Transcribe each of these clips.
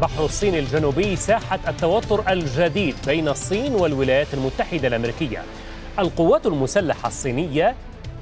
بحر الصين الجنوبي ساحة التوتر الجديد بين الصين والولايات المتحدة الأمريكية القوات المسلحة الصينية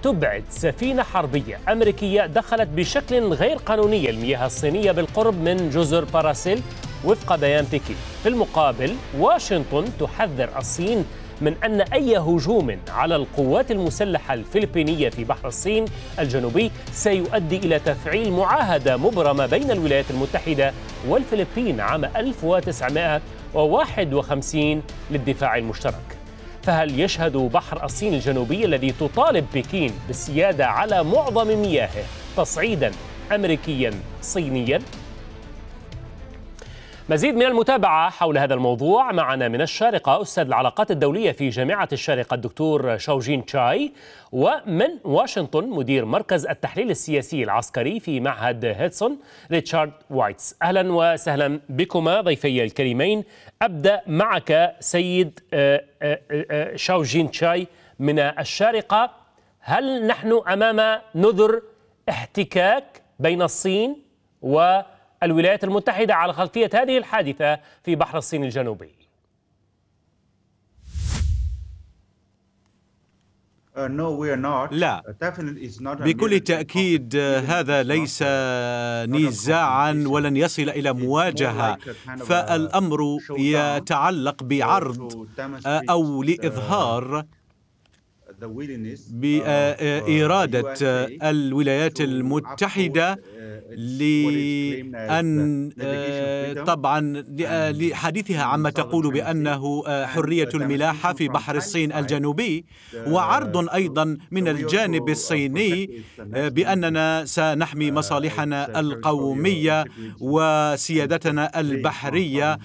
تبعد سفينة حربية أمريكية دخلت بشكل غير قانوني المياه الصينية بالقرب من جزر باراسيل وفق بيان بكين في المقابل واشنطن تحذر الصين من أن أي هجوم على القوات المسلحة الفلبينية في بحر الصين الجنوبي سيؤدي إلى تفعيل معاهدة مبرمة بين الولايات المتحدة والفلبين عام 1951 للدفاع المشترك فهل يشهد بحر الصين الجنوبي الذي تطالب بكين بالسيادة على معظم مياهه تصعيدا أمريكيا صينيا مزيد من المتابعة حول هذا الموضوع معنا من الشارقة أستاذ العلاقات الدولية في جامعة الشارقة الدكتور شاوجين تشاي ومن واشنطن مدير مركز التحليل السياسي العسكري في معهد هيدسون ريتشارد وايتس أهلا وسهلا بكما ضيفي الكريمين أبدأ معك سيد آه، آه، آه، شاوجين تشاي من الشارقة هل نحن أمام نذر احتكاك بين الصين و الولايات المتحدة على خلفية هذه الحادثة في بحر الصين الجنوبي uh, لا uh, بكل تأكيد uh, هذا ليس نزاعا ولن يصل إلى مواجهة فالأمر يتعلق بعرض آه، أو لإظهار بإرادة آه، آه، آه، أيوة، أيوة، أيوة. الولايات المتحدة لأن طبعا لحديثها عما تقول بأنه حرية الملاحة في بحر الصين الجنوبي uh, وعرض أيضا من الجانب الصيني بأننا سنحمي uh, مصالحنا القومية وسيادتنا البحرية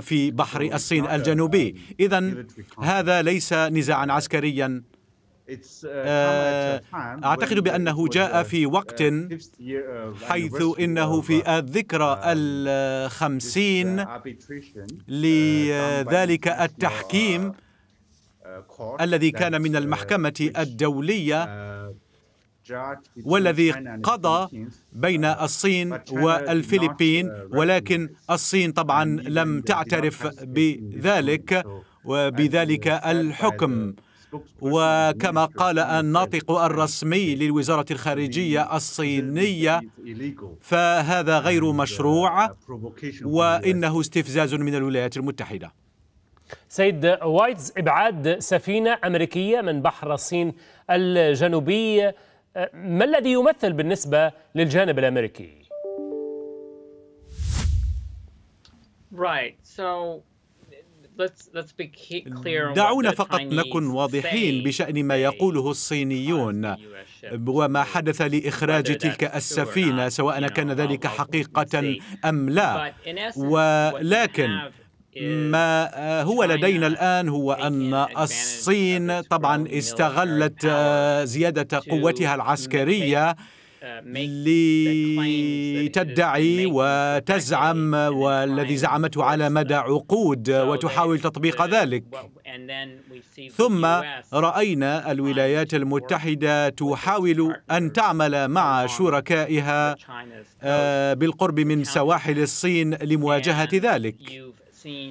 في بحر الصين الجنوبي um, إذا هذا ليس نزاعا عسكريا Uh, آه، أعتقد بأنه جاء في uh, وقت حيث إنه uh, في الذكرى الخمسين لذلك التحكيم الذي كان من المحكمة الدولية والذي قضى بين الصين والفلبين ولكن الصين طبعا لم تعترف بذلك وبذلك الحكم وكما قال الناطق الرسمي للوزارة الخارجية الصينية فهذا غير uh, مشروع وإنه استفزاز من الولايات المتحدة سيد وايتز إبعاد سفينة أمريكية من بحر الصين الجنوبي أه، ما الذي يمثل بالنسبة للجانب الأمريكي؟ Right. So دعونا فقط نكن واضحين بشأن ما يقوله الصينيون وما حدث لإخراج تلك السفينة سواء كان ذلك حقيقة أم لا ولكن ما آه، هو لدينا الآن هو أن الصين طبعا استغلت آه، زيادة قوتها العسكرية Uh, لتدعي وتزعم والذي زعمته على مدى عقود وتحاول تطبيق ذلك ثم راينا الولايات المتحده تحاول ان تعمل مع شركائها آه، بالقرب من سواحل الصين لمواجهه ذلك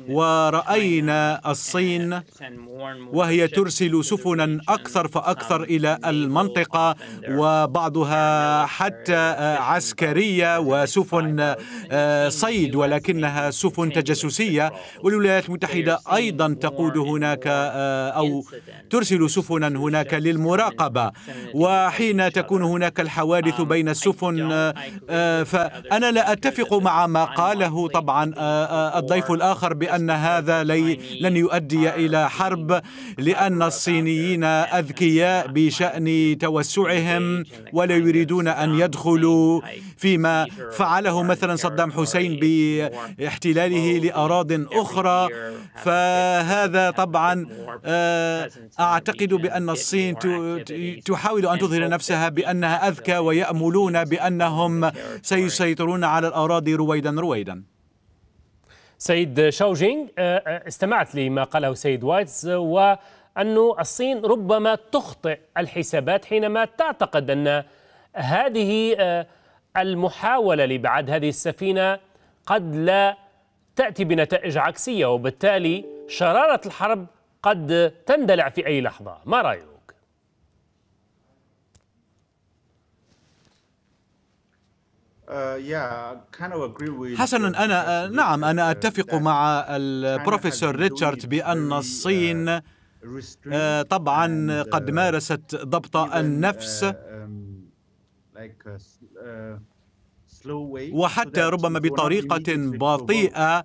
ورأينا الصين وهي ترسل سفنا أكثر فأكثر um, إلى المنطقة وبعضها حتى عسكرية وسفن آه، صيد ولكنها سفن تجسسية والولايات المتحدة أيضا تقود هناك آه، أو ترسل سفنا هناك للمراقبة وحين تكون هناك الحوادث um, بين السفن آه، فأنا لا أتفق مع ما قاله طبعا الضيف الآخر الآخر بأن هذا لي لن يؤدي إلى حرب لأن الصينيين أذكياء بشأن توسعهم ولا يريدون أن يدخلوا فيما فعله مثلا صدام حسين باحتلاله لأراض أخرى فهذا طبعا آه، أعتقد بأن الصين تحاول أن تظهر نفسها بأنها أذكى ويأملون بأنهم سيسيطرون على الأراضي رويدا رويدا سيد شاوجينغ آه، آه، استمعت لما قاله سيد وايتز وأن الصين ربما تخطئ الحسابات حينما تعتقد أن هذه آه، المحاولة لإبعاد هذه السفينة قد لا تأتي بنتائج عكسية وبالتالي شرارة الحرب قد تندلع في أي لحظة ما رأيك؟ Uh, حسنا أنا آه، نعم أنا uh, أتفق مع البروفيسور ريتشارد بأن الصين uh, آه، طبعا قد مارست ضبط النفس um, وحتى ربما بطريقة بطيئة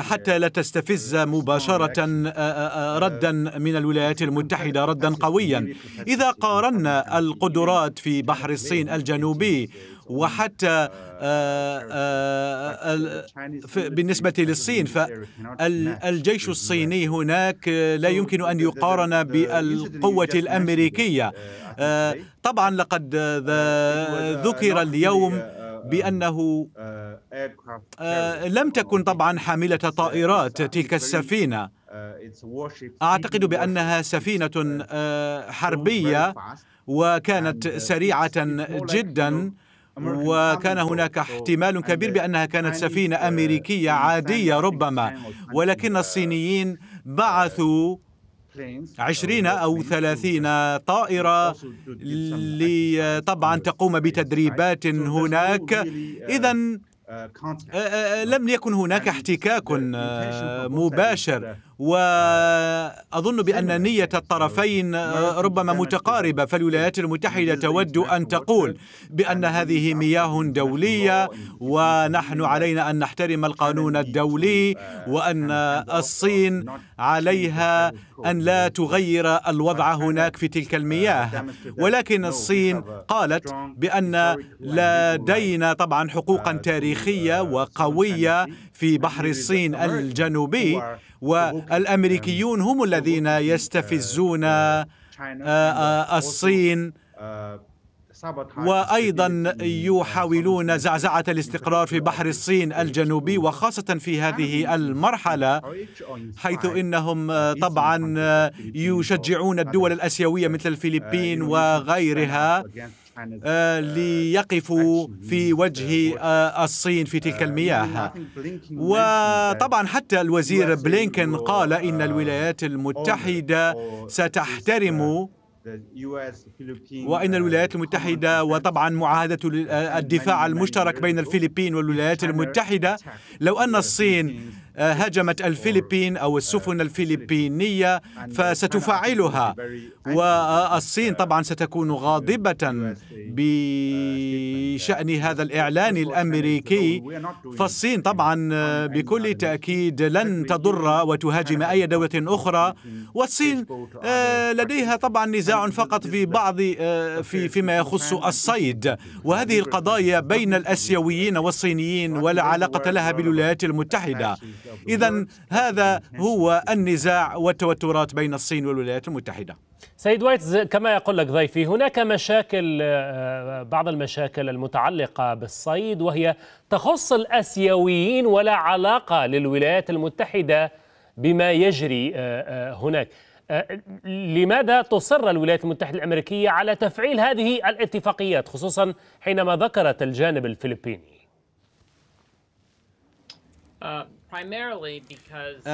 حتى لا تستفز مباشرة ردا من الولايات المتحدة ردا قويا إذا قارنا القدرات في بحر الصين الجنوبي وحتى بالنسبة للصين فالجيش الصيني هناك لا يمكن أن يقارن بالقوة الأمريكية طبعا لقد ذكر اليوم بأنه آه، لم تكن طبعا حاملة طائرات تلك السفينة أعتقد بأنها سفينة آه، حربية وكانت سريعة جدا وكان هناك احتمال كبير بأنها كانت سفينة أمريكية عادية ربما ولكن الصينيين بعثوا عشرين أو ثلاثين طائرة لطبعا تقوم بتدريبات هناك إذا آه، آه، آه، لم يكن هناك يعني احتكاك مباشر واظن بان أيوة. نيه الطرفين آه، ربما متقاربه فالولايات المتحده تود ان تقول بان هذه مياه دوليه ونحن علينا ان نحترم القانون الدولي uh, وان الصين عليها ان لا تغير الوضع هناك في تلك uh, المياه ولكن الصين قالت بان لدينا طبعا حقوقا uh, تاريخيه وقويه في بحر الصين الجنوبي والامريكيون هم الذين يستفزون آه، آه، الصين وايضا يحاولون زعزعه الاستقرار في بحر الصين الجنوبي وخاصه في هذه المرحله حيث انهم آه، طبعا يشجعون الدول الاسيويه مثل الفلبين وغيرها آه، آه، ليقفوا في وجه آه، الصين في تلك المياه وطبعا حتى الوزير بلينكن قال uh, إن الولايات المتحدة ستحترم وإن الولايات المتحدة وطبعا معاهدة الدفاع المشترك بين الفلبين والولايات المتحدة لو أن الصين آه، هاجمت الفلبين أو السفن الفلبينية فستفعلها والصين طبعا ستكون غاضبة بشأن هذا الإعلان الأمريكي فالصين طبعا آه، بكل تأكيد لن تضر وتهاجم أي دولة أخرى والصين آه، لديها طبعا نزاع فقط في بعض في فيما يخص الصيد وهذه القضايا بين الاسيويين والصينيين ولا علاقه لها بالولايات المتحده إذا هذا هو النزاع والتوترات بين الصين والولايات المتحدة سيد وايتز كما يقول لك ضيفي هناك مشاكل آه، بعض المشاكل المتعلقة بالصيد وهي تخص الأسيويين ولا علاقة للولايات المتحدة بما يجري آه، آه، هناك لماذا تصر الولايات المتحدة الأمريكية على تفعيل هذه الاتفاقيات خصوصا حينما ذكرت الجانب الفلبيني Uh,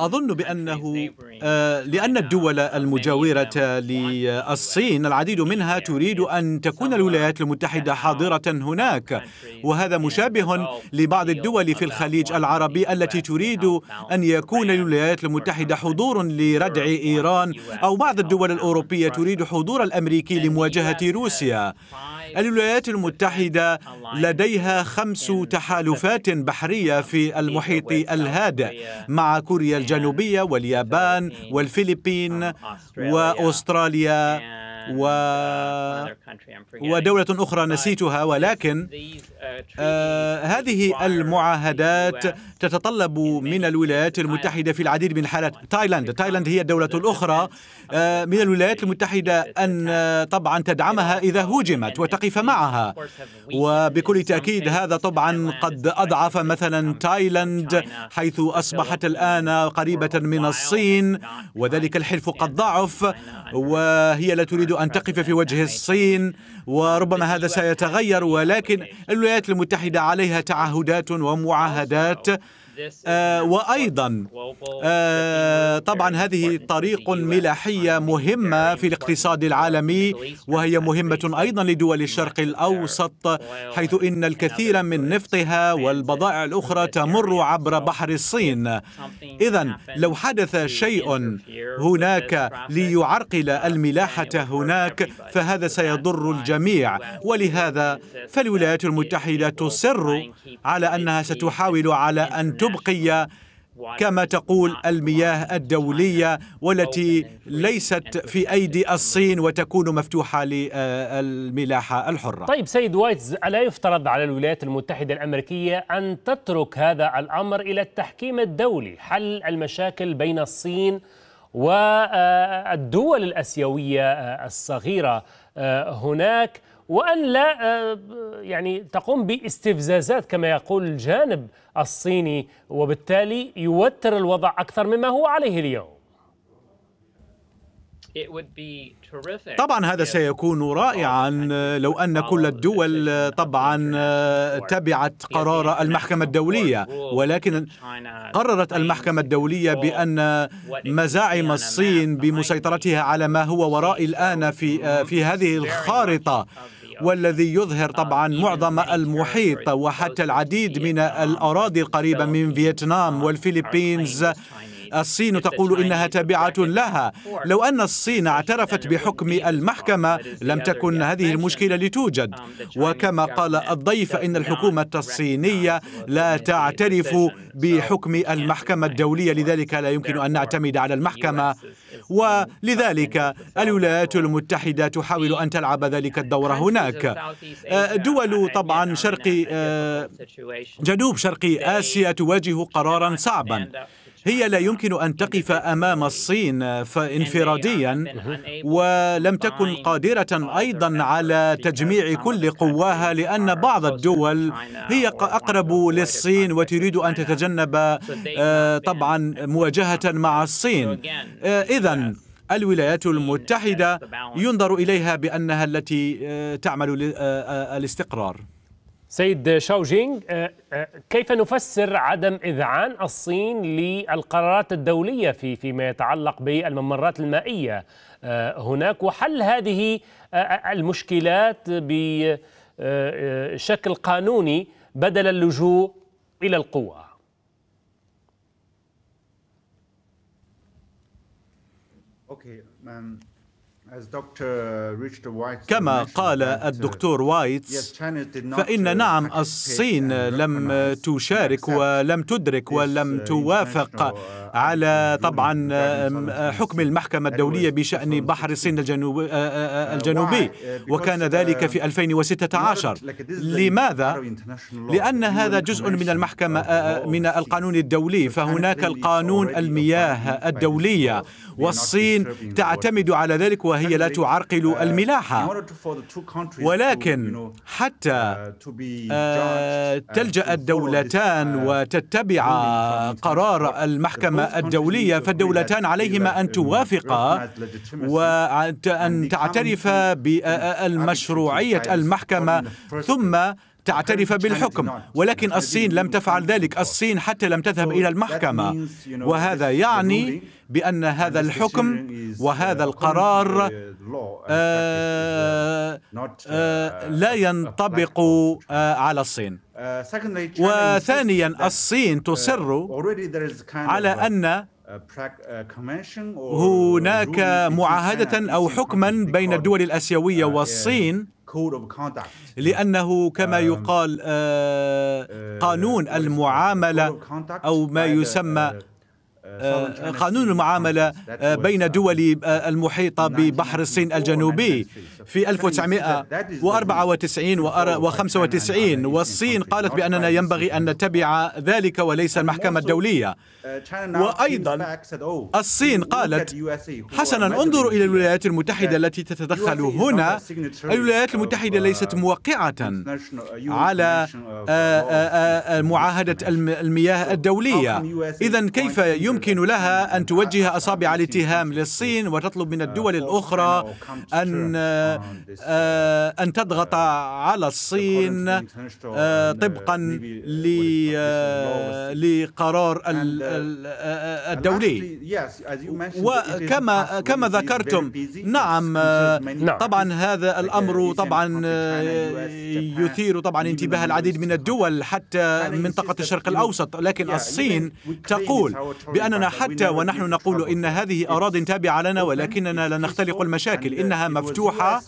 أظن بأنه uh, لأن الدول المجاورة للصين العديد منها تريد أن تكون الولايات المتحدة حاضرة هناك وهذا مشابه لبعض الدول في الخليج العربي التي تريد أن يكون الولايات المتحدة حضور لردع إيران أو بعض الدول الأوروبية تريد حضور الأمريكي لمواجهة روسيا طيب. الولايات المتحدة لديها خمس تحالفات بحرية في المحيط الهادئ مع كوريا الجنوبية واليابان والفلبين آه، وأستراليا و... Uh, ودولة أخرى نسيتها ولكن uh, uh, هذه المعاهدات تتطلب من الولايات المتحدة في العديد من الحالات تايلاند تايلاند هي الدولة الأخرى من الولايات المتحدة أن طبعا تدعمها إذا هوجمت وتقف معها وبكل تأكيد هذا طبعا قد أضعف مثلا تايلاند حيث أصبحت الآن قريبة من الصين وذلك الحلف قد ضعف وهي لا تريد ان تقف في وجه الصين وربما هذا سيتغير ولكن الولايات المتحده عليها تعهدات ومعاهدات آه، وأيضا آه، طبعا هذه طريق ملاحية مهمة في الاقتصاد العالمي وهي مهمة أيضا لدول الشرق الأوسط حيث إن الكثير من نفطها والبضائع الأخرى تمر عبر بحر الصين إذا لو حدث شيء هناك ليعرقل uh, الملاحة هناك فهذا سيضر الجميع ولهذا فالولايات المتحدة تصر على أنها ستحاول على أن تبقي كما تقول المياه الدولية والتي ليست في أيدي الصين وتكون مفتوحة للملاحة الحرة طيب سيد وايتز ألا يفترض على الولايات المتحدة الأمريكية أن تترك هذا الأمر إلى التحكيم الدولي حل المشاكل بين الصين والدول الأسيوية الصغيرة آه، هناك وأن لا آه، يعني تقوم باستفزازات كما يقول الجانب الصيني وبالتالي يوتر الوضع أكثر مما هو عليه اليوم طبعا هذا سيكون رائعا آه، لو ان كل الدول آه، طبعا آه، تبعت قرار المحكمه الدوليه ولكن قررت المحكمه الدوليه بان مزاعم الصين بمسيطرتها على ما هو وراء الان في في هذه الخارطه والذي يظهر طبعا معظم المحيط وحتى العديد من الأراضي القريبة من فيتنام والفلبينز الصين تقول إنها تابعة لها لو أن الصين اعترفت بحكم المحكمة لم تكن هذه المشكلة لتوجد وكما قال الضيف فإن الحكومة الصينية لا تعترف بحكم المحكمة الدولية لذلك لا يمكن أن نعتمد على المحكمة ولذلك الولايات المتحدة تحاول أن تلعب ذلك الدور هناك آه، دول طبعا شرق آه، جنوب شرق آسيا تواجه قرارا صعبا هي لا يمكن أن تقف أمام الصين فانفراديا ولم تكن قادرة أيضا على تجميع كل قواها لأن بعض الدول هي أقرب للصين وتريد أن تتجنب آه، طبعا مواجهة مع الصين آه، إذا الولايات المتحدة ينظر إليها بأنها التي آه، تعمل الاستقرار سيد شاو جينغ آه، آه، كيف نفسر عدم إذعان الصين للقرارات الدولية في فيما يتعلق بالممرات المائية آه، هناك وحل هذه المشكلات بشكل قانوني بدل اللجوء إلى القوة Okay, كما قال uh, الدكتور وايتس فإن uh, نعم الصين لم تشارك ولم تدرك ولم uh, توافق على طبعا حكم المحكمة الدولية بشأن بحر الصين آه، آه، آه، الجنوبي وكان ذلك في 2016 um, لماذا؟ لأن هذا جزء من المحكمة من القانون الدولي فهناك القانون المياه الدولية والصين تعتمد على ذلك وهي هي لا تعرقل uh, الملاحة ولكن حتى uh, uh, تلجأ الدولتان وتتبع قرار المحكمة الدولية فالدولتان عليهما أن توافقا وأن تعترف بمشروعية المحكمة ثم تعترف بالحكم ولكن الصين لم تفعل ذلك الصين حتى لم تذهب إلى المحكمة وهذا يعني بأن هذا الحكم uh, وهذا القرار آه، uh, آه، uh, لا ينطبق آه، على الصين وثانيا الصين تصر على أن هناك معاهدة أو حكما بين الدول الأسيوية والصين لأنه كما um, يقال آه، آه، قانون المعاملة أو ما يسمى uh, آه، قانون المعاملة بين دول المحيطة ببحر الصين الجنوبي في 1994 و95 والصين قالت بأننا ينبغي أن نتبع ذلك وليس المحكمة الدولية وأيضا الصين قالت حسنا انظروا إلى الولايات المتحدة التي تتدخل هنا الولايات المتحدة ليست موقعة على آه، آه، آه، معاهدة المياه الدولية إذا كيف يمكن لها أن توجه أصابع الاتهام للصين وتطلب من الدول الأخرى أن آه، أن تضغط على الصين آه، طبقا آه، لقرار uh, الدولي وكما كما ذكرتم نعم طبعا هذا الأمر طبعا يثير طبعا انتباه العديد من الدول حتى منطقة الشرق الأوسط لكن الصين تقول بأننا حتى ونحن نقول إن هذه أراضي تابعة لنا ولكننا لا نختلق المشاكل uh, إنها مفتوحة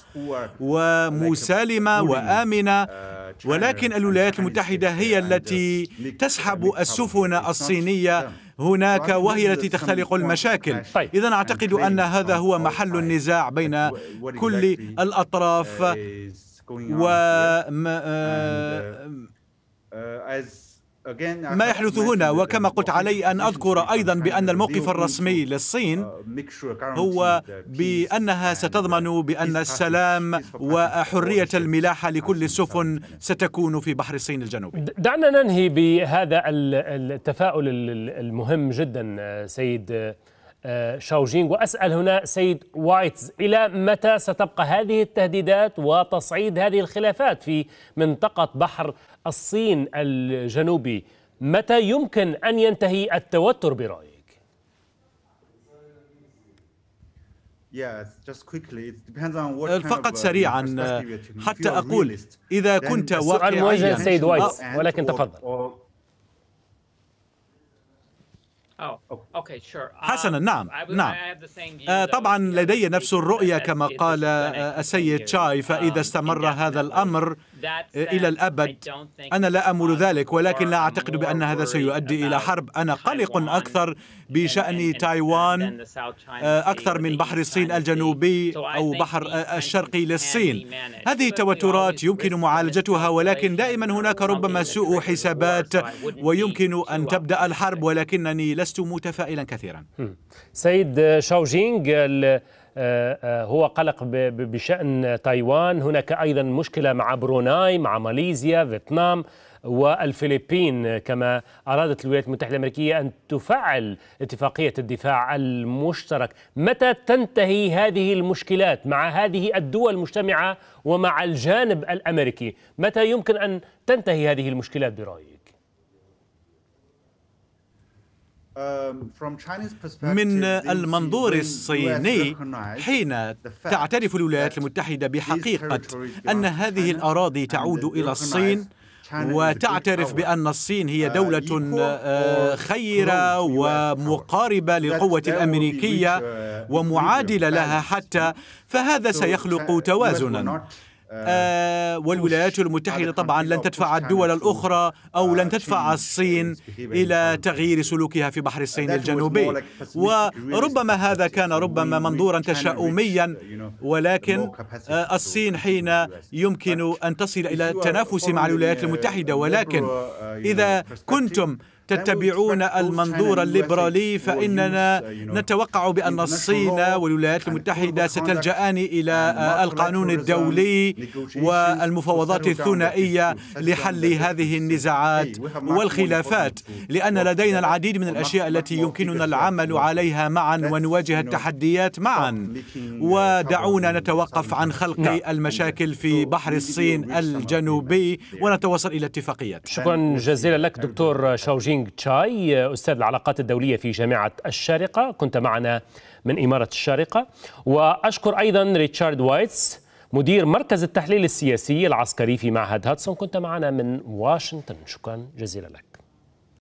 ومسالمة وآمنة آه، ولكن الولايات المتحدة هي التي تسحب السفن الصينية هناك وهي التي تختلق المشاكل طيب. إذا أعتقد أن هذا هو محل النزاع بين كل الأطراف و ما يحدث هنا وكما قلت علي أن أذكر أيضا بأن الموقف الرسمي uh, للصين uh, هو بأنها uh, ستضمن بأن السلام وحرية الملاحة لكل السفن ستكون في بحر الصين الجنوبي دعنا ننهي بهذا التفاؤل المهم جدا آه، سيد آه، شاوجينغ وأسأل هنا سيد وايتز إلى متى ستبقى هذه التهديدات وتصعيد هذه الخلافات في منطقة بحر الصين الجنوبي متى يمكن أن ينتهي التوتر برأيك؟ فقط uh, سريعا حتى أقول إذا كنت واقعيا سؤال موجه سيد وايتز ولكن تفضل Oh, uh, حسنا نعم نعم آه، طبعا لدي نفس الرؤية كما قال السيد تشاي فإذا um, استمر هذا الأمر إلى الأبد أنا لا أمل ذلك ولكن لا أعتقد بأن هذا سيؤدي إلى حرب أنا قلق أكثر بشأن تايوان أكثر من بحر الصين الجنوبي أو بحر الشرقي للصين هذه التوترات يمكن معالجتها ولكن دائما هناك ربما سوء حسابات ويمكن أن تبدأ الحرب ولكنني لست متفائلا كثيرا سيد شاوجينغ آه، آه، هو قلق بشأن تايوان هناك أيضا مشكلة مع بروناي مع ماليزيا فيتنام والفلبين كما أرادت الولايات المتحدة الأمريكية أن تفعل اتفاقية الدفاع المشترك متى تنتهي هذه المشكلات مع هذه الدول المجتمعة ومع الجانب الأمريكي متى يمكن أن تنتهي هذه المشكلات برأيك؟ Um, من المنظور الصيني حين تعترف الولايات المتحدة بحقيقة أن هذه الأراضي تعود إلى الصين وتعترف بأن الصين هي uh, دولة آه، خيرة ومقاربة للقوة الأمريكية uh, ومعادلة لها حتى فهذا سيخلق توازنا آه، والولايات المتحدة طبعا لن تدفع الدول الأخرى أو لن آه، تدفع الصين إلى تغيير سلوكها في بحر الصين الجنوبي وربما هذا كان ربما منظورا تشاؤميا ولكن آه، الصين حين يمكن أن تصل إلى التنافس مع الولايات المتحدة ولكن uh, إذا كنتم تتبعون المنظور الليبرالي فإننا نتوقع بأن الصين والولايات المتحدة ستلجأان إلى القانون الدولي والمفاوضات الثنائية لحل هذه النزاعات والخلافات لأن لدينا العديد من الأشياء التي يمكننا العمل عليها معا ونواجه التحديات معا ودعونا نتوقف عن خلق المشاكل في بحر الصين الجنوبي ونتوصل إلى اتفاقيات شكرا جزيلا لك دكتور شاوجين تشينغ تشاي أستاذ العلاقات الدولية في جامعة الشارقة كنت معنا من إمارة الشارقة وأشكر أيضا ريتشارد وايتس مدير مركز التحليل السياسي العسكري في معهد هاتسون كنت معنا من واشنطن شكرا جزيلا لك